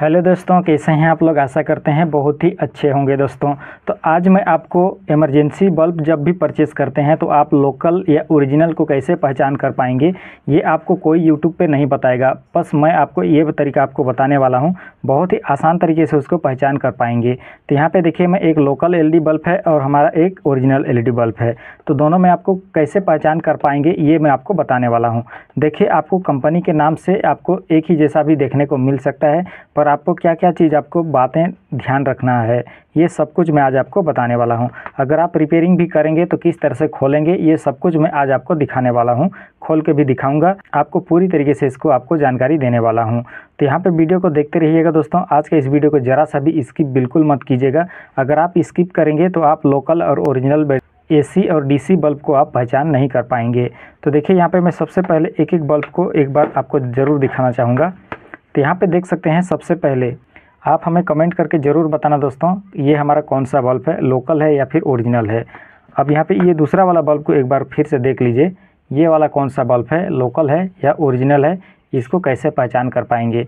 hello दोस्तों कैसे हैं आप लोग आशा करते हैं बहुत ही अच्छे होंगे दोस्तों तो आज मैं आपको इमरजेंसी बल्ब जब भी परचेस करते हैं तो आप लोकल या ओरिजिनल को कैसे पहचान कर पाएंगे ये आपको कोई यूट्यूब पे नहीं बताएगा बस मैं आपको ये तरीका आपको बताने वाला हूँ बहुत ही आसान तरीके से उसको पहचान कर पाएंगे तो यहाँ पर देखिए मैं एक लोकल एल बल्ब है और हमारा एक औरिजिनल एल बल्ब है तो दोनों में आपको कैसे पहचान कर पाएंगे ये मैं आपको बताने वाला हूँ देखिए आपको कंपनी के नाम से आपको एक ही जैसा भी देखने को मिल सकता है और आपको क्या क्या चीज़ आपको बातें ध्यान रखना है ये सब कुछ मैं आज आपको बताने वाला हूँ अगर आप रिपेयरिंग भी करेंगे तो किस तरह से खोलेंगे ये सब कुछ मैं आज आपको दिखाने वाला हूँ खोल के भी दिखाऊंगा आपको पूरी तरीके से इसको आपको जानकारी देने वाला हूँ तो यहाँ पे वीडियो को देखते रहिएगा दोस्तों आज के इस वीडियो को ज़रा सा भी स्किप बिल्कुल मत कीजिएगा अगर आप स्किप करेंगे तो आप लोकल और ओरिजिनल सी और सी बल्ब को आप पहचान नहीं कर पाएंगे तो देखिए यहाँ पर मैं सबसे पहले एक एक बल्ब को एक बार आपको ज़रूर दिखाना चाहूँगा तो यहाँ पे देख सकते हैं सबसे पहले आप हमें कमेंट करके ज़रूर बताना दोस्तों ये हमारा कौन सा बल्ब है लोकल है या फिर ओरिजिनल है अब यहाँ पे ये दूसरा वाला बल्ब को एक बार फिर से देख लीजिए ये वाला कौन सा बल्ब है लोकल है या ओरिजिनल है इसको कैसे पहचान कर पाएंगे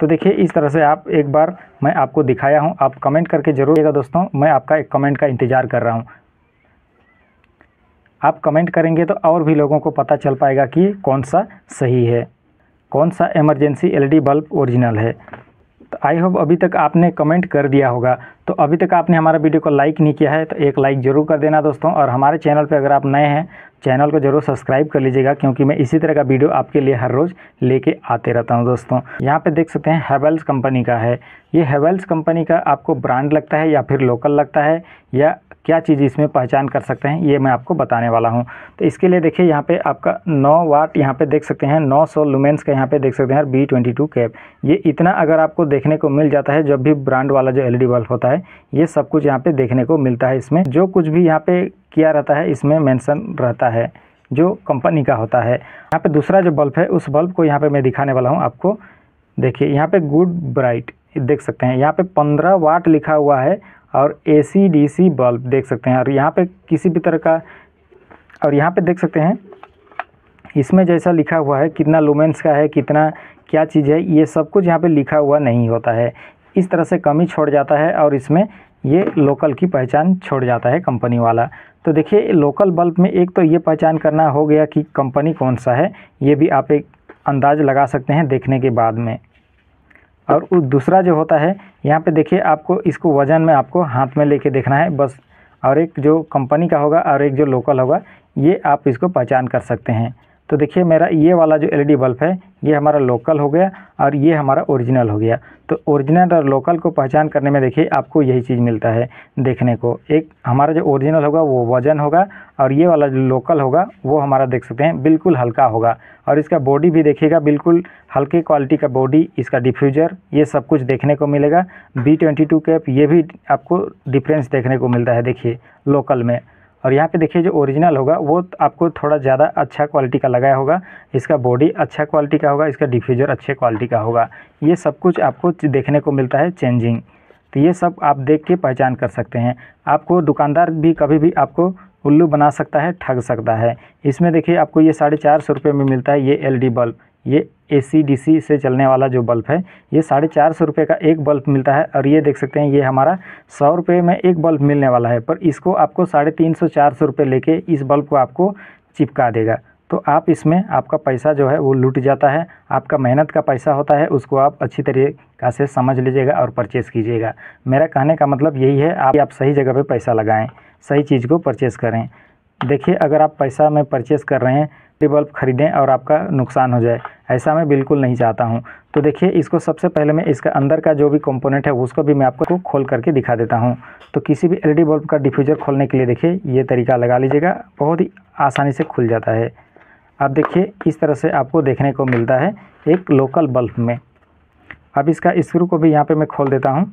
तो देखिए इस तरह से आप एक बार मैं आपको दिखाया हूँ आप कमेंट करके जरूर दोस्तों मैं आपका एक कमेंट का इंतज़ार कर रहा हूँ आप कमेंट करेंगे तो और भी लोगों को पता चल पाएगा कि कौन सा सही है कौन सा इमरजेंसी एलईडी बल्ब ओरिजिनल है तो आई होप अभी तक आपने कमेंट कर दिया होगा तो अभी तक आपने हमारा वीडियो को लाइक नहीं किया है तो एक लाइक ज़रूर कर देना दोस्तों और हमारे चैनल पर अगर आप नए हैं चैनल को जरूर सब्सक्राइब कर लीजिएगा क्योंकि मैं इसी तरह का वीडियो आपके लिए हर रोज़ लेके आते रहता हूँ दोस्तों यहाँ पे देख सकते हैं हेवेल्स कंपनी का है ये हेवेल्स कंपनी का आपको ब्रांड लगता है या फिर लोकल लगता है या क्या चीज़ इसमें पहचान कर सकते हैं ये मैं आपको बताने वाला हूँ तो इसके लिए देखिए यहाँ पे आपका 9 वाट यहाँ पे देख सकते हैं 900 लुमेंस का यहाँ पे देख सकते हैं बी ट्वेंटी टू कैप ये इतना अगर आपको देखने को मिल जाता है जब भी ब्रांड वाला जो एल बल्ब होता है ये सब कुछ यहाँ पर देखने को मिलता है इसमें जो कुछ भी यहाँ पर किया रहता है इसमें मैंसन रहता है जो कंपनी का होता है यहाँ पर दूसरा जो बल्ब है उस बल्ब को यहाँ पर मैं दिखाने वाला हूँ आपको देखिए यहाँ पर गुड ब्राइट देख सकते हैं यहाँ पे 15 वाट लिखा हुआ है और ए सी डी सी बल्ब देख सकते हैं और यहाँ पे किसी भी तरह का और यहाँ पे देख सकते हैं इसमें जैसा लिखा हुआ है कितना लुमेंस का है कितना क्या चीज़ है ये सब कुछ यहाँ पे लिखा हुआ नहीं होता है इस तरह से कमी छोड़ जाता है और इसमें ये लोकल की पहचान छोड़ जाता है कंपनी वाला तो देखिए लोकल बल्ब में एक तो ये पहचान करना हो गया कि कंपनी कौन सा है ये भी आप एक अंदाज़ लगा सकते हैं देखने के बाद में और दूसरा जो होता है यहाँ पे देखिए आपको इसको वज़न में आपको हाथ में लेके देखना है बस और एक जो कंपनी का होगा और एक जो लोकल होगा ये आप इसको पहचान कर सकते हैं तो देखिए मेरा ये वाला जो एलईडी बल्ब e है ये हमारा लोकल हो गया और ये हमारा ओरिजिनल हो गया तो ओरिजिनल और लोकल को पहचान करने में देखिए आपको यही चीज़ मिलता है देखने को एक हमारा जो ओरिजिनल होगा वो वजन होगा और ये वाला जो लोकल होगा वो हमारा देख सकते हैं बिल्कुल हल्का होगा और इसका बॉडी भी देखिएगा बिल्कुल हल्के क्वालिटी का बॉडी इसका डिफ्यूज़र ये सब कुछ देखने को मिलेगा बी ट्वेंटी टू कैप ये भी आपको डिफरेंस देखने को मिलता है देखिए लोकल में और यहाँ पे देखिए जो ओरिजिनल होगा वो आपको थोड़ा ज़्यादा अच्छा क्वालिटी का लगाया होगा इसका बॉडी अच्छा क्वालिटी का होगा इसका डिफ्यूज़र अच्छे क्वालिटी का होगा ये सब कुछ आपको देखने को मिलता है चेंजिंग तो ये सब आप देख के पहचान कर सकते हैं आपको दुकानदार भी कभी भी आपको उल्लू बना सकता है ठग सकता है इसमें देखिए आपको ये साढ़े चार सौ रुपये में मिलता है ये डी बल्ब ये ए से चलने वाला जो बल्ब है ये साढ़े चार सौ रुपये का एक बल्ब मिलता है और ये देख सकते हैं ये हमारा सौ रुपये में एक बल्ब मिलने वाला है पर इसको आपको साढ़े तीन सौ चार सौ रुपये लेके इस बल्ब को आपको चिपका देगा तो आप इसमें आपका पैसा जो है वो लूट जाता है आपका मेहनत का पैसा होता है उसको आप अच्छी तरीक़ा से समझ लीजिएगा और परचेज़ कीजिएगा मेरा कहने का मतलब यही है आप आप सही जगह पे पैसा लगाएं सही चीज़ को परचेस करें देखिए अगर आप पैसा में परचेस कर रहे हैं तो बल्ब ख़रीदें और आपका नुकसान हो जाए ऐसा मैं बिल्कुल नहीं चाहता हूँ तो देखिए इसको सबसे पहले मैं इसका अंदर का जो भी कंपोनेंट है उसको भी मैं आपको खोल करके दिखा देता हूँ तो किसी भी एलईडी बल्ब का डिफ्यूज़र खोलने के लिए देखिए ये तरीका लगा लीजिएगा बहुत ही आसानी से खुल जाता है आप देखिए इस तरह से आपको देखने को मिलता है एक लोकल बल्ब में अब इसका स्क्रू को भी यहाँ पे मैं खोल देता हूँ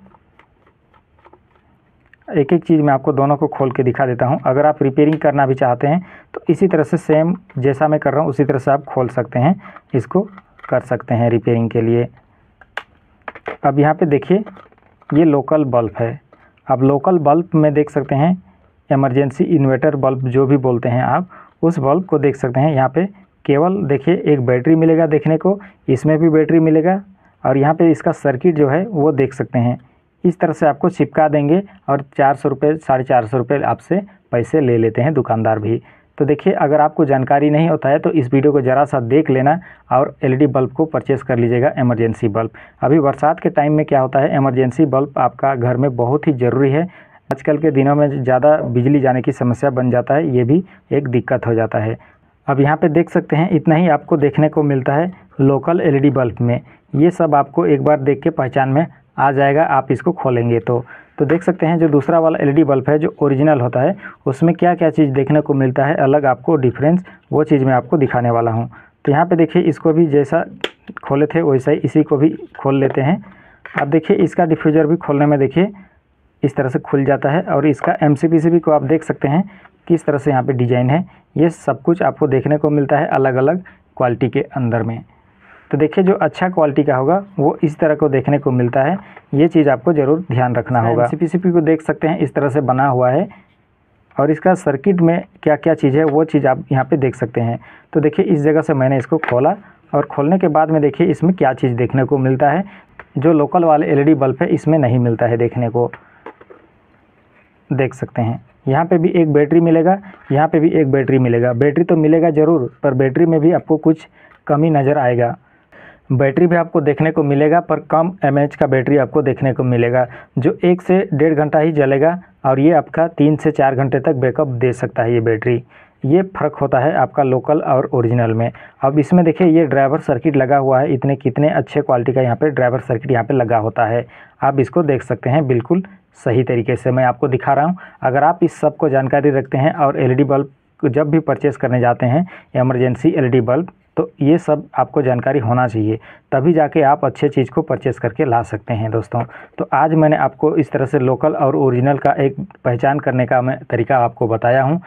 एक एक चीज़ मैं आपको दोनों को खोल के दिखा देता हूँ अगर आप रिपेयरिंग करना भी चाहते हैं तो इसी तरह से सेम जैसा मैं कर रहा हूँ उसी तरह से आप खोल सकते हैं इसको कर सकते हैं रिपेयरिंग के लिए अब यहाँ पर देखिए ये लोकल बल्ब है अब लोकल बल्ब में देख सकते हैं इमरजेंसी इन्वर्टर बल्ब जो भी बोलते हैं आप उस बल्ब को देख सकते हैं यहाँ पे केवल देखिए एक बैटरी मिलेगा देखने को इसमें भी बैटरी मिलेगा और यहाँ पे इसका सर्किट जो है वो देख सकते हैं इस तरह से आपको चिपका देंगे और चार सौ रुपये साढ़े चार सौ रुपये आपसे पैसे ले लेते हैं दुकानदार भी तो देखिए अगर आपको जानकारी नहीं होता है तो इस वीडियो को ज़रा सा देख लेना और एलईडी बल्ब e को परचेस कर लीजिएगा एमरजेंसी बल्ब अभी बरसात के टाइम में क्या होता है इमरजेंसी बल्ब आपका घर में बहुत ही ज़रूरी है आजकल के दिनों में ज़्यादा बिजली जाने की समस्या बन जाता है ये भी एक दिक्कत हो जाता है अब यहाँ पे देख सकते हैं इतना ही आपको देखने को मिलता है लोकल एलईडी बल्ब में ये सब आपको एक बार देख के पहचान में आ जाएगा आप इसको खोलेंगे तो तो देख सकते हैं जो दूसरा वाला एलईडी बल्ब है जो ओरिजिनल होता है उसमें क्या क्या चीज़ देखने को मिलता है अलग आपको डिफरेंस वो चीज़ मैं आपको दिखाने वाला हूँ तो यहाँ पर देखिए इसको भी जैसा खोले थे वैसा ही इसी को भी खोल लेते हैं अब देखिए इसका डिफ्यूज़र भी खोलने में देखिए इस तरह से खुल जाता है और इसका एम सी सी को आप देख सकते हैं किस तरह से यहाँ पे डिजाइन है ये सब कुछ आपको देखने को मिलता है अलग अलग क्वालिटी के अंदर में तो देखिए जो अच्छा क्वालिटी का होगा वो इस तरह को देखने को मिलता है ये चीज़ आपको ज़रूर ध्यान रखना होगा सी को देख सकते हैं इस तरह से बना हुआ है और इसका सर्किट में क्या क्या चीज़ है वो चीज़ आप यहाँ पे देख सकते हैं तो देखिए इस जगह से मैंने इसको खोला और खोलने के बाद में देखिए इसमें क्या चीज़ देखने को मिलता है जो लोकल वाले एलईडी बल्ब है इसमें नहीं मिलता है देखने को देख सकते हैं यहाँ पे भी एक बैटरी मिलेगा यहाँ पे भी एक बैटरी मिलेगा बैटरी तो मिलेगा ज़रूर पर बैटरी में भी आपको कुछ कमी नज़र आएगा बैटरी भी आपको देखने को मिलेगा पर कम एम का बैटरी आपको देखने को मिलेगा जो एक से डेढ़ घंटा ही जलेगा और ये आपका तीन से चार घंटे तक बैकअप दे सकता है ये बैटरी ये फ़र्क होता है आपका लोकल और ओरिजिनल में अब इसमें देखिए ये ड्राइवर सर्किट लगा हुआ है इतने कितने अच्छे क्वालिटी का यहाँ पे ड्राइवर सर्किट यहाँ पे लगा होता है आप इसको देख सकते हैं बिल्कुल सही तरीके से मैं आपको दिखा रहा हूँ अगर आप इस सब को जानकारी रखते हैं और एल बल्ब को जब भी परचेस करने जाते हैं एमरजेंसी एल बल्ब तो ये सब आपको जानकारी होना चाहिए तभी जाके आप अच्छे चीज़ को परचेस करके ला सकते हैं दोस्तों तो आज मैंने आपको इस तरह से लोकल और ओरिजिनल का एक पहचान करने का मैं तरीका आपको बताया हूँ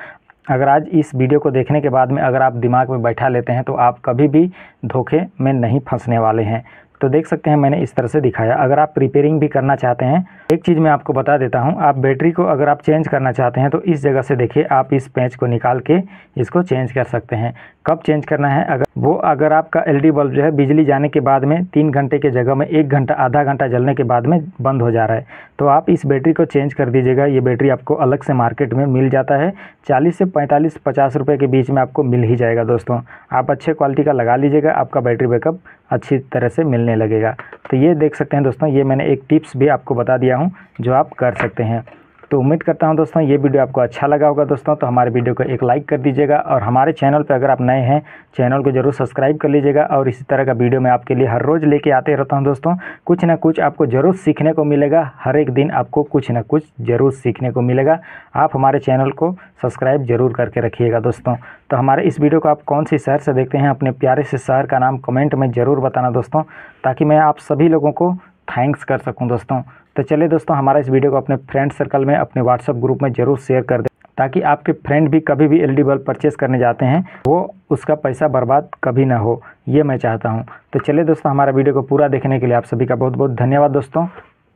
अगर आज इस वीडियो को देखने के बाद में अगर आप दिमाग में बैठा लेते हैं तो आप कभी भी धोखे में नहीं फंसने वाले हैं तो देख सकते हैं मैंने इस तरह से दिखाया अगर आप रिपेयरिंग भी करना चाहते हैं एक चीज़ मैं आपको बता देता हूँ आप बैटरी को अगर आप चेंज करना चाहते हैं तो इस जगह से देखिए आप इस पैच को निकाल के इसको चेंज कर सकते हैं कब चेंज करना है अगर वो अगर आपका एलईडी बल्ब जो है बिजली जाने के बाद में तीन घंटे के जगह में एक घंटा आधा घंटा जलने के बाद में बंद हो जा रहा है तो आप इस बैटरी को चेंज कर दीजिएगा ये बैटरी आपको अलग से मार्केट में मिल जाता है चालीस से पैंतालीस पचास रुपये के बीच में आपको मिल ही जाएगा दोस्तों आप अच्छे क्वालिटी का लगा लीजिएगा आपका बैटरी बैकअप अच्छी तरह से मिलने लगेगा तो ये देख सकते हैं दोस्तों ये मैंने एक टिप्स भी आपको बता दिया हूँ जो आप कर सकते हैं तो उम्मीद करता हूँ दोस्तों ये वीडियो आपको अच्छा लगा होगा दोस्तों तो हमारे वीडियो को एक लाइक कर दीजिएगा और हमारे चैनल पर अगर आप नए हैं चैनल को जरूर सब्सक्राइब कर लीजिएगा और इसी तरह का वीडियो मैं आपके लिए हर रोज़ लेके आते रहता हूँ दोस्तों कुछ ना कुछ आपको ज़रूर सीखने को मिलेगा हर एक दिन आपको कुछ ना कुछ ज़रूर सीखने को मिलेगा आप हमारे चैनल को सब्सक्राइब जरूर करके रखिएगा दोस्तों तो हमारे इस वीडियो को आप कौन सी शहर से देखते हैं अपने प्यारे से शहर का नाम कमेंट में ज़रूर बताना दोस्तों ताकि मैं आप सभी लोगों को थैंक्स कर सकूँ दोस्तों तो चलिए दोस्तों हमारा इस वीडियो को अपने फ्रेंड सर्कल में अपने व्हाट्सअप ग्रुप में ज़रूर शेयर कर दें ताकि आपके फ्रेंड भी कभी भी एलईडी बल्ब परचेस करने जाते हैं वो उसका पैसा बर्बाद कभी ना हो ये मैं चाहता हूँ तो चलिए दोस्तों हमारा वीडियो को पूरा देखने के लिए आप सभी का बहुत बहुत धन्यवाद दोस्तों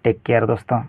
टेक केयर दोस्तों